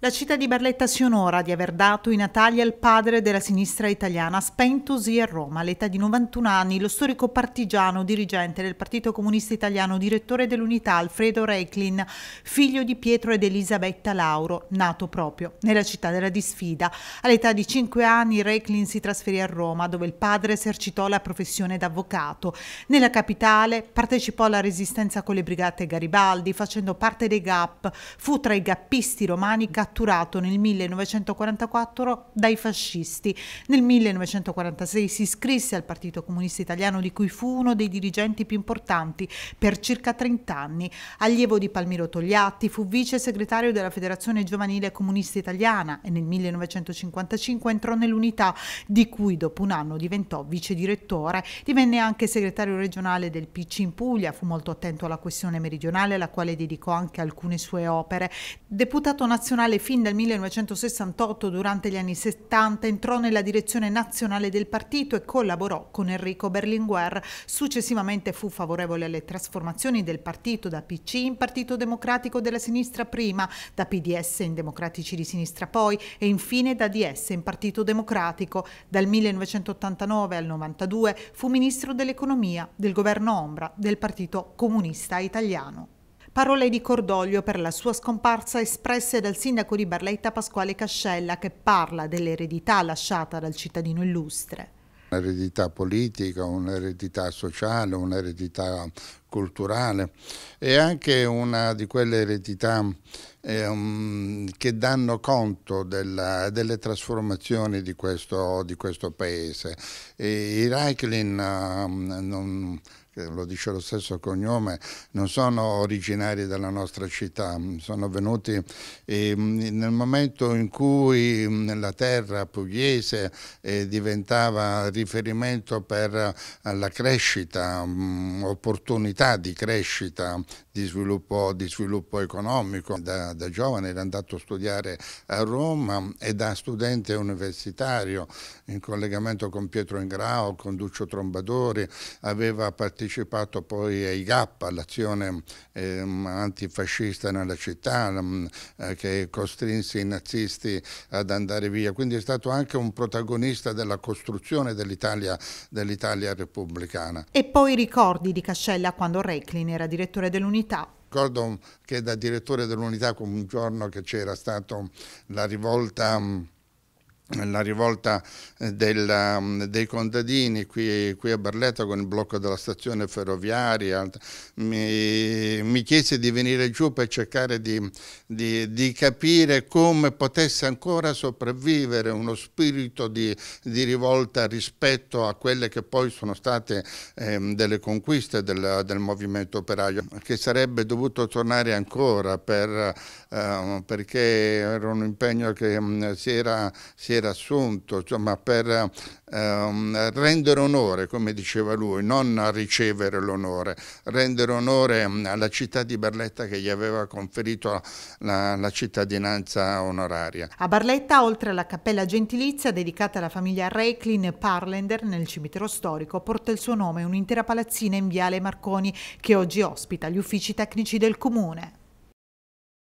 La città di Barletta si onora di aver dato i Natali al padre della sinistra italiana, spentosi a Roma all'età di 91 anni. Lo storico partigiano, dirigente del Partito Comunista Italiano, direttore dell'unità Alfredo Reiklin, figlio di Pietro ed Elisabetta Lauro, nato proprio nella città della disfida. All'età di 5 anni Reiklin si trasferì a Roma, dove il padre esercitò la professione d'avvocato. Nella capitale partecipò alla resistenza con le brigate Garibaldi, facendo parte dei GAP. Fu tra i gappisti romani cattolici catturato nel 1944 dai fascisti. Nel 1946 si iscrisse al Partito Comunista Italiano di cui fu uno dei dirigenti più importanti per circa 30 anni. Allievo di Palmiro Togliatti, fu vice segretario della Federazione Giovanile Comunista Italiana e nel 1955 entrò nell'unità di cui dopo un anno diventò vice direttore. Divenne anche segretario regionale del PC in Puglia, fu molto attento alla questione meridionale alla quale dedicò anche alcune sue opere. Deputato nazionale fin dal 1968 durante gli anni 70 entrò nella direzione nazionale del partito e collaborò con Enrico Berlinguer. Successivamente fu favorevole alle trasformazioni del partito da PC in Partito Democratico della Sinistra prima, da PDS in Democratici di Sinistra poi e infine da DS in Partito Democratico. Dal 1989 al 92 fu ministro dell'economia del governo Ombra del Partito Comunista Italiano. Parole di cordoglio per la sua scomparsa espresse dal sindaco di Barletta Pasquale Cascella che parla dell'eredità lasciata dal cittadino illustre. Un'eredità politica, un'eredità sociale, un'eredità culturale e anche una di quelle eredità ehm, che danno conto della, delle trasformazioni di questo, di questo paese. E I Reichlin ehm, non, lo dice lo stesso cognome, non sono originari della nostra città, sono venuti eh, nel momento in cui la terra pugliese eh, diventava riferimento per eh, la crescita, mh, opportunità di crescita, di sviluppo, di sviluppo economico. Da, da, giovane era andato a studiare a Roma e da studente universitario, in collegamento con Pietro Ingrao, con Duccio Trombadori, aveva partecipato partecipato poi ai GAP, all'azione eh, antifascista nella città ehm, eh, che costrinse i nazisti ad andare via, quindi è stato anche un protagonista della costruzione dell'Italia dell repubblicana. E poi ricordi di Cascella quando Recklin era direttore dell'unità ricordo che da direttore dell'unità un giorno che c'era stata la rivolta la rivolta eh, del, um, dei contadini qui, qui, a Barletta con il blocco della stazione ferroviaria, mi, mi chiese di venire giù per cercare di, di, di, capire come potesse ancora sopravvivere uno spirito di, di rivolta rispetto a quelle che poi sono state eh, delle conquiste del, del, movimento operaio, che sarebbe dovuto tornare ancora per, eh, perché era un impegno che mh, mm, si era, si era era assunto, insomma, per ehm, rendere onore, come diceva lui, non ricevere l'onore, rendere onore ehm, alla città di Barletta che gli aveva conferito la, la cittadinanza onoraria. A Barletta, oltre alla cappella gentilizia dedicata alla famiglia Reiklin Parlender nel cimitero storico, porta il suo nome un'intera palazzina in viale Marconi che oggi ospita gli uffici tecnici del comune.